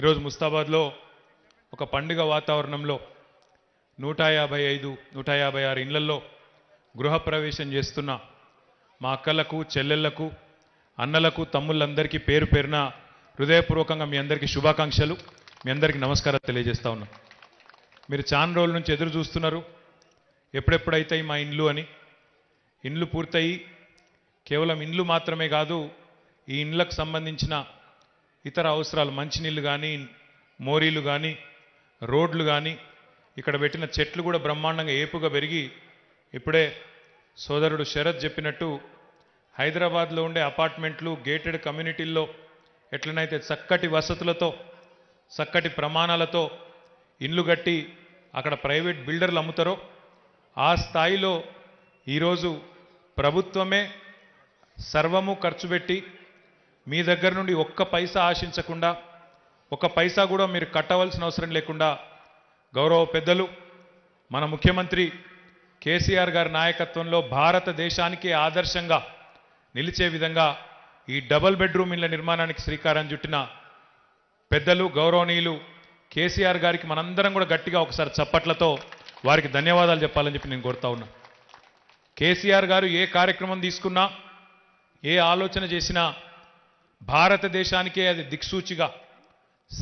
ఈరోజు ముస్తాబాద్లో ఒక పండుగ వాతావరణంలో నూట యాభై ఐదు నూట యాభై ఆరు ఇళ్లలో గృహప్రవేశం చేస్తున్న మా అక్కలకు చెల్లెళ్లకు అన్నలకు తమ్ముళ్ళందరికీ పేరు పేరున హృదయపూర్వకంగా మీ అందరికీ శుభాకాంక్షలు మీ అందరికీ నమస్కారాలు తెలియజేస్తా ఉన్నాం మీరు చాలా రోజుల నుంచి ఎదురు చూస్తున్నారు ఎప్పుడెప్పుడైతాయి మా ఇండ్లు అని ఇండ్లు పూర్తయి కేవలం ఇండ్లు మాత్రమే కాదు ఈ ఇండ్లకు సంబంధించిన ఇతర అవసరాలు మంచినీళ్ళు కానీ మోరీలు కానీ రోడ్లు కానీ ఇక్కడ పెట్టిన చెట్లు కూడా బ్రహ్మాండంగా ఏపుగా పెరిగి ఇప్పుడే సోదరుడు శరత్ చెప్పినట్టు హైదరాబాద్లో ఉండే అపార్ట్మెంట్లు గేటెడ్ కమ్యూనిటీల్లో ఎట్లనైతే చక్కటి వసతులతో చక్కటి ప్రమాణాలతో ఇండ్లు కట్టి అక్కడ ప్రైవేట్ బిల్డర్లు అమ్ముతారో ఆ స్థాయిలో ఈరోజు ప్రభుత్వమే సర్వము ఖర్చు పెట్టి మీ దగ్గర నుండి ఒక్క పైసా ఆశించకుండా ఒక పైసా కూడా మీరు కట్టవలసిన అవసరం లేకుండా గౌరవ పెద్దలు మన ముఖ్యమంత్రి కేసీఆర్ గారి నాయకత్వంలో భారతదేశానికి ఆదర్శంగా నిలిచే విధంగా ఈ డబల్ బెడ్రూమ్ ఇళ్ల నిర్మాణానికి శ్రీకారం చుట్టిన పెద్దలు గౌరవనీయులు కేసీఆర్ గారికి మనందరం కూడా గట్టిగా ఒకసారి చప్పట్లతో వారికి ధన్యవాదాలు చెప్పాలని చెప్పి నేను కోరుతా ఉన్నా కేసీఆర్ గారు ఏ కార్యక్రమం తీసుకున్నా ఏ ఆలోచన చేసినా భారతదేశానికే అది దిక్సూచిగా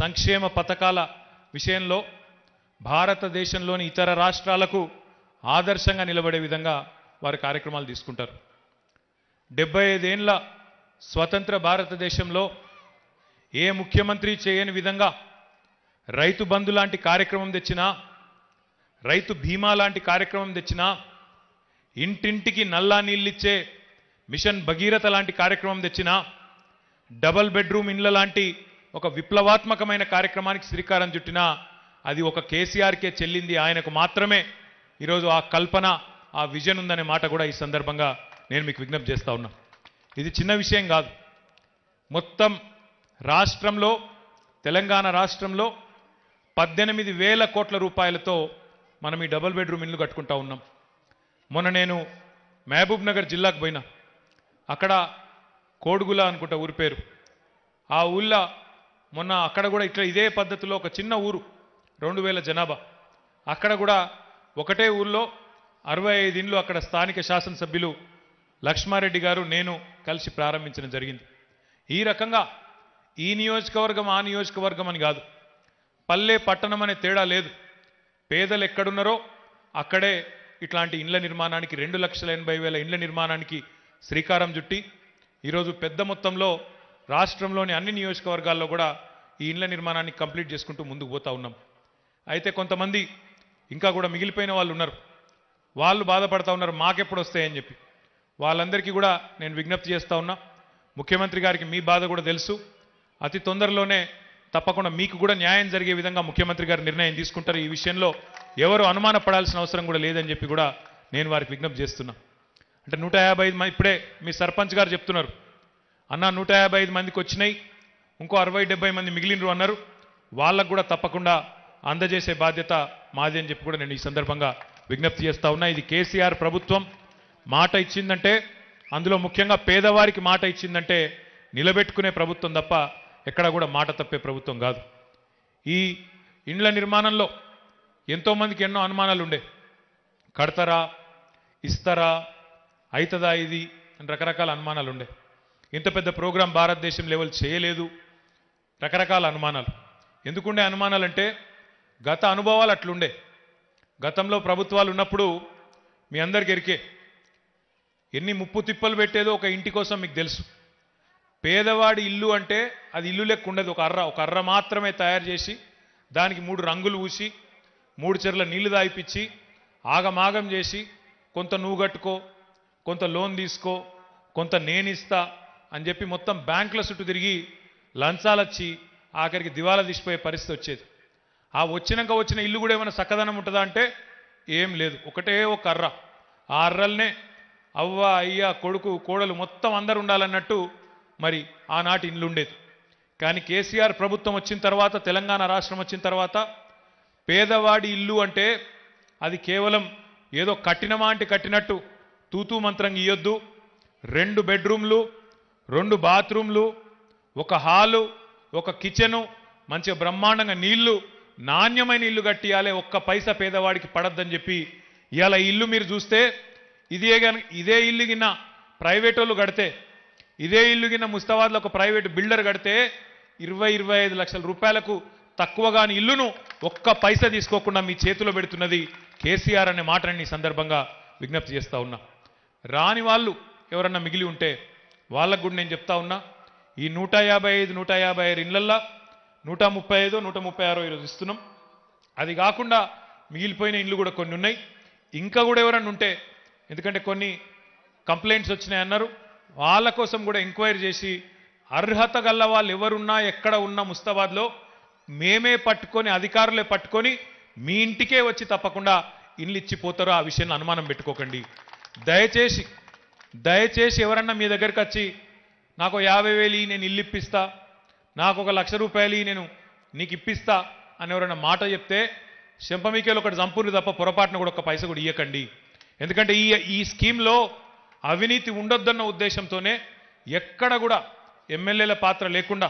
సంక్షేమ పథకాల విషయంలో భారతదేశంలోని ఇతర రాష్ట్రాలకు ఆదర్శంగా నిలబడే విధంగా వారి కార్యక్రమాలు తీసుకుంటారు డెబ్బై ఐదేండ్ల స్వతంత్ర భారతదేశంలో ఏ ముఖ్యమంత్రి చేయని విధంగా రైతు బంధు లాంటి కార్యక్రమం తెచ్చినా రైతు బీమా లాంటి కార్యక్రమం తెచ్చినా ఇంటింటికి నల్లా నీళ్ళిచ్చే మిషన్ భగీరథ లాంటి కార్యక్రమం తెచ్చినా డబల్ బెడ్రూమ్ ఇండ్ల లాంటి ఒక విప్లవాత్మకమైన కార్యక్రమానికి శ్రీకారం చుట్టినా అది ఒక కేసీఆర్కే చెల్లింది ఆయనకు మాత్రమే ఈరోజు ఆ కల్పన ఆ విజన్ ఉందనే మాట కూడా ఈ సందర్భంగా నేను మీకు విజ్ఞప్తి చేస్తూ ఉన్నా ఇది చిన్న విషయం కాదు మొత్తం రాష్ట్రంలో తెలంగాణ రాష్ట్రంలో పద్దెనిమిది వేల కోట్ల రూపాయలతో మనం ఈ డబుల్ బెడ్రూమ్ ఇల్లు కట్టుకుంటా ఉన్నాం మొన్న నేను మహబూబ్ నగర్ జిల్లాకు పోయినా అక్కడ కోడుగుల అనుకుంటా ఊరి పేరు ఆ ఊళ్ళో మొన్న అక్కడ కూడా ఇట్లా ఇదే పద్ధతిలో ఒక చిన్న ఊరు రెండు వేల జనాభా అక్కడ కూడా ఒకటే ఊర్లో అరవై ఐదు ఇండ్లు అక్కడ స్థానిక శాసనసభ్యులు లక్ష్మారెడ్డి గారు నేను కలిసి ప్రారంభించడం జరిగింది ఈ రకంగా ఈ నియోజకవర్గం ఆ నియోజకవర్గం అని కాదు పల్లె పట్టణం అనే తేడా లేదు పేదలు ఎక్కడున్నారో అక్కడే ఇట్లాంటి ఇండ్ల నిర్మాణానికి రెండు లక్షల ఎనభై వేల ఇండ్ల నిర్మాణానికి శ్రీకారం చుట్టి ఈరోజు పెద్ద మొత్తంలో రాష్ట్రంలోని అన్ని నియోజకవర్గాల్లో కూడా ఈ ఇండ్ల నిర్మాణాన్ని కంప్లీట్ చేసుకుంటూ ముందుకు పోతా ఉన్నాం అయితే కొంతమంది ఇంకా కూడా మిగిలిపోయిన వాళ్ళు ఉన్నారు వాళ్ళు బాధపడతా ఉన్నారు మాకెప్పుడు వస్తాయని చెప్పి వాళ్ళందరికీ కూడా నేను విజ్ఞప్తి చేస్తూ ఉన్నా ముఖ్యమంత్రి గారికి మీ బాధ కూడా తెలుసు అతి తొందరలోనే తప్పకుండా మీకు కూడా న్యాయం జరిగే విధంగా ముఖ్యమంత్రి గారు నిర్ణయం తీసుకుంటారు ఈ విషయంలో ఎవరు అనుమానపడాల్సిన అవసరం కూడా లేదని చెప్పి కూడా నేను వారికి విజ్ఞప్తి చేస్తున్నా అంటే నూట యాభై మంది ఇప్పుడే మీ సర్పంచ్ గారు చెప్తున్నారు అన్న నూట యాభై ఐదు మందికి వచ్చినాయి ఇంకో అరవై డెబ్బై మంది మిగిలినరు అన్నారు వాళ్ళకు కూడా తప్పకుండా అందజేసే బాధ్యత మాది అని చెప్పి కూడా నేను ఈ సందర్భంగా విజ్ఞప్తి చేస్తా ఉన్నా ఇది కేసీఆర్ ప్రభుత్వం మాట ఇచ్చిందంటే అందులో ముఖ్యంగా పేదవారికి మాట ఇచ్చిందంటే నిలబెట్టుకునే ప్రభుత్వం తప్ప ఎక్కడ కూడా మాట తప్పే ప్రభుత్వం కాదు ఈ ఇండ్ల నిర్మాణంలో ఎంతోమందికి ఎన్నో అనుమానాలు ఉండే కడతారా ఇస్తారా అవుతుందా ఇది అని రకరకాల అనుమానాలు ఉండే ఇంత పెద్ద ప్రోగ్రాం భారతదేశం లెవెల్ చేయలేదు రకరకాల అనుమానాలు ఎందుకుండే అనుమానాలంటే గత అనుభవాలు అట్లుండే గతంలో ప్రభుత్వాలు ఉన్నప్పుడు మీ అందరికి ఎరికే ఎన్ని ముప్పు తిప్పలు పెట్టేదో ఒక ఇంటి కోసం మీకు తెలుసు పేదవాడి ఇల్లు అంటే అది ఇల్లు లెక్క ఒక అర్ర ఒక అర్ర మాత్రమే తయారు చేసి దానికి మూడు రంగులు ఊసి మూడు చెర్ల నీళ్లు దాయిపించి ఆగమాగం చేసి కొంత నువ్వు కట్టుకో కొంత లోన్ తీసుకో కొంత నేనిస్తా అని చెప్పి మొత్తం బ్యాంకుల చుట్టూ తిరిగి లంచాలు వచ్చి ఆఖరికి దివాలా తీసిపోయే పరిస్థితి వచ్చేది ఆ వచ్చినాక వచ్చిన ఇల్లు కూడా ఏమైనా చక్కదనం ఉంటుందా అంటే ఏం లేదు ఒకటే ఒక అర్ర ఆ అర్రల్నే అవ్వ అయ్య కొడుకు కోడలు మొత్తం అందరు ఉండాలన్నట్టు మరి ఆనాటి ఇల్లు ఉండేది కానీ కేసీఆర్ ప్రభుత్వం వచ్చిన తర్వాత తెలంగాణ రాష్ట్రం వచ్చిన తర్వాత పేదవాడి ఇల్లు అంటే అది కేవలం ఏదో కట్టినమా అంటే కట్టినట్టు తూతు మంత్రం ఇయ్యొద్దు రెండు బెడ్రూమ్లు రెండు బాత్రూమ్లు ఒక హాలు ఒక కిచెను మంచి బ్రహ్మాండంగా నీళ్లు నాణ్యమైన ఇల్లు కట్టియాలి ఒక్క పైసా పేదవాడికి పడద్దని చెప్పి ఇవాళ ఇల్లు మీరు చూస్తే ఇదే ఇదే ఇల్లు గిన్న ప్రైవేట్ వాళ్ళు కడితే ఇదే ఇల్లు గిన్న ముస్తాబాద్లో ఒక ప్రైవేట్ బిల్డర్ కడితే ఇరవై ఇరవై ఐదు లక్షల రూపాయలకు తక్కువగాని ఇల్లును ఒక్క పైసా తీసుకోకుండా మీ చేతిలో పెడుతున్నది కేసీఆర్ అనే మాటని సందర్భంగా విజ్ఞప్తి చేస్తా ఉన్నా రాని వాళ్ళు ఎవరన్నా మిగిలి ఉంటే వాళ్ళకు కూడా నేను చెప్తా ఉన్నా ఈ నూట యాభై ఐదు నూట యాభై ఐదు ఇళ్ళల్లో నూట ముప్పై ఐదో నూట ముప్పై ఆరో ఈరోజు ఇస్తున్నాం అది కాకుండా మిగిలిపోయిన ఇల్లు కూడా కొన్ని ఉన్నాయి ఇంకా కూడా ఎవరన్నా ఉంటే ఎందుకంటే కొన్ని కంప్లైంట్స్ వచ్చినాయి అన్నారు వాళ్ళ కోసం కూడా ఎంక్వైరీ చేసి అర్హత గల్ల వాళ్ళు ఎవరున్నా ఎక్కడ ఉన్నా ముస్తాబాద్లో మేమే పట్టుకొని అధికారులే పట్టుకొని మీ ఇంటికే వచ్చి తప్పకుండా ఇల్లు ఇచ్చిపోతారో ఆ విషయంలో అనుమానం పెట్టుకోకండి దయచేసి దయచేసి ఎవరన్నా మీ దగ్గరికి వచ్చి నాకు యాభై వేలు నేను ఇల్లు ఇప్పిస్తా నాకు ఒక లక్ష రూపాయలు నేను నీకు ఇప్పిస్తా అని ఎవరైనా మాట చెప్తే శంపమికేలు ఒకటి చంపుని తప్ప పొరపాటున కూడా ఒక పైస కూడా ఇవ్వకండి ఎందుకంటే ఈ ఈ స్కీమ్లో అవినీతి ఉండొద్దన్న ఉద్దేశంతోనే ఎక్కడ కూడా ఎమ్మెల్యేల పాత్ర లేకుండా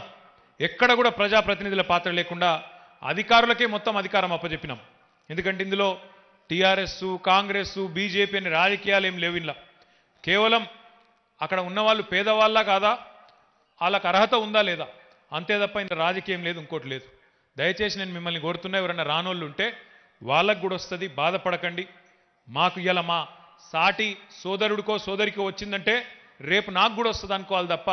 ఎక్కడ కూడా ప్రజాప్రతినిధుల పాత్ర లేకుండా అధికారులకే మొత్తం అధికారం అప్పచెప్పినాం ఎందుకంటే ఇందులో టీఆర్ఎస్ కాంగ్రెస్ బీజేపీ అనే రాజకీయాలు ఏం లేవు ఇలా కేవలం అక్కడ ఉన్నవాళ్ళు పేదవాళ్ళ కాదా వాళ్ళకు అర్హత ఉందా లేదా అంతే తప్ప ఇంత రాజకీయం లేదు ఇంకోటి లేదు దయచేసి నేను మిమ్మల్ని కోరుతున్నా ఎవరైనా రానోళ్ళు ఉంటే వాళ్ళకు కూడా వస్తుంది బాధపడకండి మాకు ఇలా మా సాటి సోదరుడికో సోదరికో వచ్చిందంటే రేపు నాకు కూడా వస్తుంది అనుకోవాలి తప్ప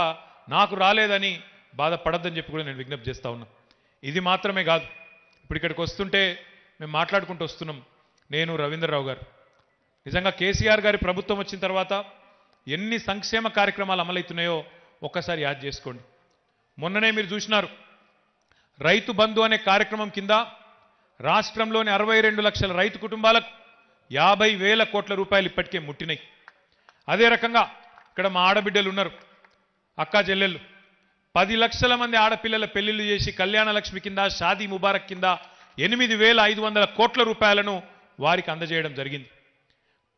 నాకు రాలేదని బాధపడద్దని చెప్పి కూడా నేను విజ్ఞప్తి చేస్తా ఉన్నా ఇది మాత్రమే కాదు ఇప్పుడు ఇక్కడికి వస్తుంటే మేము మాట్లాడుకుంటూ వస్తున్నాం నేను రవీంద్రరావు గారు నిజంగా కేసీఆర్ గారి ప్రభుత్వం వచ్చిన తర్వాత ఎన్ని సంక్షేమ కార్యక్రమాలు అమలవుతున్నాయో ఒక్కసారి యాద్ చేసుకోండి మొన్ననే మీరు చూసినారు రైతు బంధు అనే కార్యక్రమం కింద రాష్ట్రంలోని అరవై రెండు లక్షల రైతు కుటుంబాలకు యాభై వేల కోట్ల రూపాయలు ఇప్పటికే ముట్టినాయి అదే రకంగా ఇక్కడ మా ఆడబిడ్డలు ఉన్నారు అక్కా చెల్లెళ్ళు పది లక్షల మంది ఆడపిల్లల పెళ్లిళ్ళు చేసి కళ్యాణ లక్ష్మి కింద షాదీ ముబారక్ కింద ఎనిమిది కోట్ల రూపాయలను వారికి అందజేయడం జరిగింది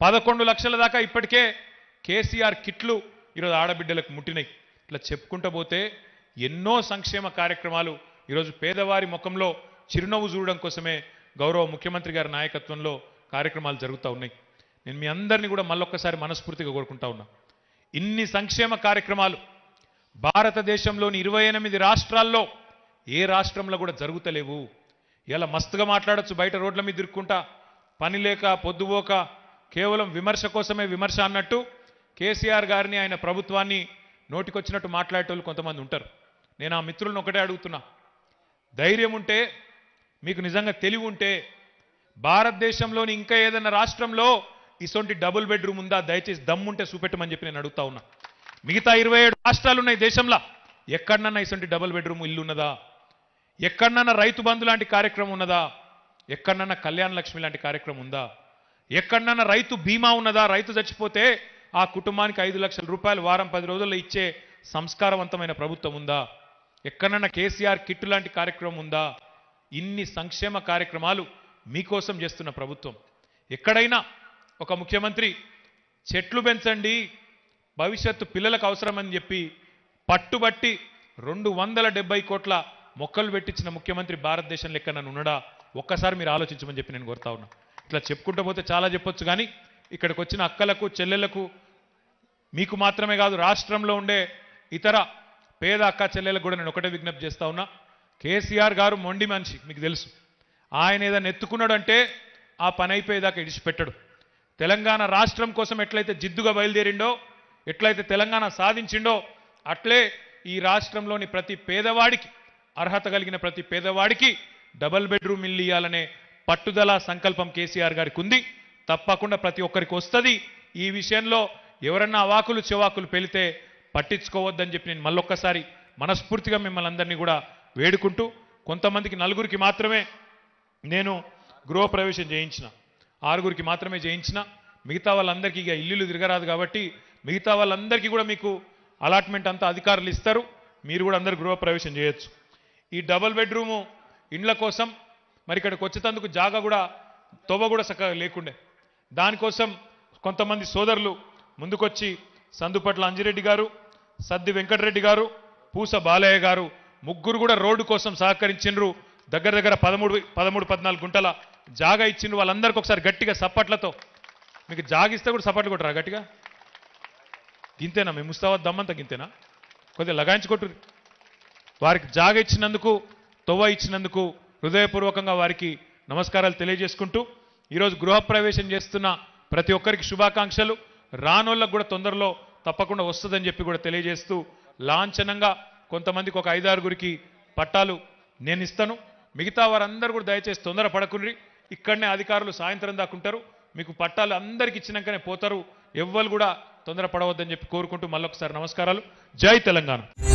పదకొండు లక్షల దాకా ఇప్పటికే కేసీఆర్ కిట్లు ఈరోజు ఆడబిడ్డలకు ముట్టినాయి ఇట్లా చెప్పుకుంటూ పోతే ఎన్నో సంక్షేమ కార్యక్రమాలు ఈరోజు పేదవారి ముఖంలో చిరునవ్వు చూడడం కోసమే గౌరవ ముఖ్యమంత్రి గారి నాయకత్వంలో కార్యక్రమాలు జరుగుతూ ఉన్నాయి నేను మీ అందరినీ కూడా మళ్ళొక్కసారి మనస్ఫూర్తిగా కోరుకుంటా ఉన్నా ఇన్ని సంక్షేమ కార్యక్రమాలు భారతదేశంలోని ఇరవై ఎనిమిది రాష్ట్రాల్లో ఏ రాష్ట్రంలో కూడా జరుగుతలేవు ఇలా మస్తుగా మాట్లాడచ్చు బయట రోడ్ల మీద దిక్కుంటా పని లేక పొద్దుపోక కేవలం విమర్శ కోసమే విమర్శ అన్నట్టు కేసీఆర్ గారిని ఆయన ప్రభుత్వాన్ని నోటికొచ్చినట్టు మాట్లాడేటోళ్ళు కొంతమంది ఉంటారు నేను ఆ మిత్రులను ఒకటే అడుగుతున్నా ధైర్యం ఉంటే మీకు నిజంగా తెలివి ఉంటే భారతదేశంలోని ఇంకా ఏదైనా రాష్ట్రంలో ఇసొంటి డబుల్ బెడ్రూమ్ ఉందా దయచేసి దమ్ముంటే చూపెట్టమని చెప్పి నేను అడుగుతా ఉన్నా మిగతా ఇరవై ఏడు రాష్ట్రాలు ఉన్నాయి దేశంలో ఎక్కడన్నా ఇసొంటి డబుల్ బెడ్రూమ్ ఇల్లు ఉన్నదా ఎక్కడన్నా రైతు బంధు లాంటి కార్యక్రమం ఉన్నదా ఎక్కడన్నా కళ్యాణ లక్ష్మి లాంటి కార్యక్రమం ఉందా ఎక్కడన్నా రైతు బీమా ఉన్నదా రైతు చచ్చిపోతే ఆ కుటుంబానికి ఐదు లక్షల రూపాయలు వారం పది రోజుల్లో ఇచ్చే సంస్కారవంతమైన ప్రభుత్వం ఉందా ఎక్కడన్నా కేసీఆర్ కిట్టు లాంటి కార్యక్రమం ఉందా ఇన్ని సంక్షేమ కార్యక్రమాలు మీకోసం చేస్తున్న ప్రభుత్వం ఎక్కడైనా ఒక ముఖ్యమంత్రి చెట్లు పెంచండి భవిష్యత్తు పిల్లలకు అవసరమని చెప్పి పట్టుబట్టి రెండు వందల డెబ్బై కోట్ల మొక్కలు పెట్టించిన ముఖ్యమంత్రి భారతదేశంలో ఎక్కడన్నా నన్ను ఉన్నడా ఒక్కసారి మీరు ఆలోచించమని చెప్పి నేను కోరుతా ఉన్నా ఇట్లా చెప్పుకుంటూ పోతే చాలా చెప్పొచ్చు కానీ ఇక్కడికి వచ్చిన అక్కలకు చెల్లెలకు మీకు మాత్రమే కాదు రాష్ట్రంలో ఉండే ఇతర పేద అక్క చెల్లెలకు కూడా నేను ఒకటే విజ్ఞప్తి చేస్తా ఉన్నా కేసీఆర్ గారు మొండి మనిషి మీకు తెలుసు ఆయన ఏదైనా ఎత్తుకున్నాడంటే ఆ పని అయిపోయేదాకా ఇడిచిపెట్టడు తెలంగాణ రాష్ట్రం కోసం ఎట్లయితే జిద్దుగా బయలుదేరిండో ఎట్లయితే తెలంగాణ సాధించిండో అట్లే ఈ రాష్ట్రంలోని ప్రతి పేదవాడికి అర్హత కలిగిన ప్రతి పేదవాడికి డబల్ బెడ్రూమ్ ఇల్లు ఇవ్వాలనే పట్టుదల సంకల్పం కేసీఆర్ గారికి ఉంది తప్పకుండా ప్రతి ఒక్కరికి వస్తుంది ఈ విషయంలో ఎవరన్నా అవాకులు చెవాకులు పెలితే పట్టించుకోవద్దని చెప్పి నేను మళ్ళొక్కసారి మనస్ఫూర్తిగా మిమ్మల్ని అందరినీ కూడా వేడుకుంటూ కొంతమందికి నలుగురికి మాత్రమే నేను గృహప్రవేశం చేయించిన ఆరుగురికి మాత్రమే చేయించిన మిగతా వాళ్ళందరికీ ఇక ఇల్లులు తిరగరాదు కాబట్టి మిగతా వాళ్ళందరికీ కూడా మీకు అలాట్మెంట్ అంతా అధికారులు ఇస్తారు మీరు కూడా అందరు గృహప్రవేశం చేయొచ్చు ఈ డబల్ బెడ్రూము ఇండ్ల కోసం మరి ఇక్కడికి వచ్చేటందుకు జాగా కూడా తొవ్వ కూడా చక్కగా లేకుండే దానికోసం కొంతమంది సోదరులు ముందుకొచ్చి సందుపట్ల అంజిరెడ్డి గారు సద్ది వెంకటరెడ్డి గారు పూస బాలయ్య గారు ముగ్గురు కూడా రోడ్డు కోసం సహకరించిండ్రు దగ్గర దగ్గర పదమూడు పదమూడు పద్నాలుగు గుంటల జాగా ఇచ్చిండ్రు వాళ్ళందరికీ ఒకసారి గట్టిగా సప్పట్లతో మీకు జాగిస్తే కూడా సప్పట్లు కొట్టరా గట్టిగా గింతేనా మేము ముస్తాబాద్ దమ్మంతా గింతేనా కొద్దిగా లగాయించుకుంటుంది వారికి జాగ ఇచ్చినందుకు తొవ్వ ఇచ్చినందుకు హృదయపూర్వకంగా వారికి నమస్కారాలు తెలియజేసుకుంటూ ఈరోజు గృహప్రవేశం చేస్తున్న ప్రతి ఒక్కరికి శుభాకాంక్షలు రానోళ్ళకు కూడా తొందరలో తప్పకుండా వస్తుందని చెప్పి కూడా తెలియజేస్తూ లాంఛనంగా కొంతమందికి ఒక ఐదారుగురికి పట్టాలు నేను ఇస్తాను మిగతా వారందరూ కూడా దయచేసి తొందర పడకుండ్రి ఇక్కడనే అధికారులు సాయంత్రం దాకా ఉంటారు మీకు పట్టాలు అందరికి ఇచ్చినాకనే పోతారు ఎవ్వరు కూడా తొందర పడవద్దని చెప్పి కోరుకుంటూ మళ్ళొకసారి నమస్కారాలు జై తెలంగాణ